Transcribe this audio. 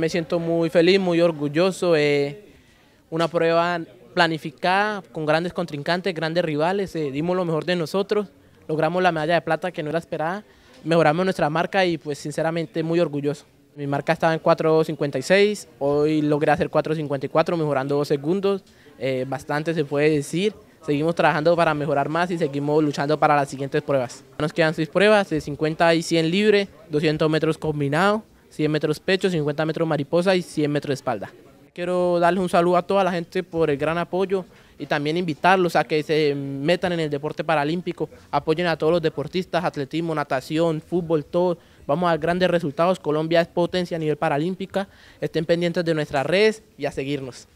Me siento muy feliz, muy orgulloso. Eh, una prueba planificada, con grandes contrincantes, grandes rivales. Eh, dimos lo mejor de nosotros, logramos la medalla de plata que no era esperada, mejoramos nuestra marca y pues sinceramente muy orgulloso. Mi marca estaba en 4.56, hoy logré hacer 4.54, mejorando dos segundos, eh, bastante se puede decir. Seguimos trabajando para mejorar más y seguimos luchando para las siguientes pruebas. Nos quedan seis pruebas, de 50 y 100 libre, 200 metros combinados. 100 metros pecho, 50 metros mariposa y 100 metros espalda. Quiero darles un saludo a toda la gente por el gran apoyo y también invitarlos a que se metan en el deporte paralímpico, apoyen a todos los deportistas, atletismo, natación, fútbol, todo. Vamos a grandes resultados. Colombia es potencia a nivel paralímpica. Estén pendientes de nuestras redes y a seguirnos.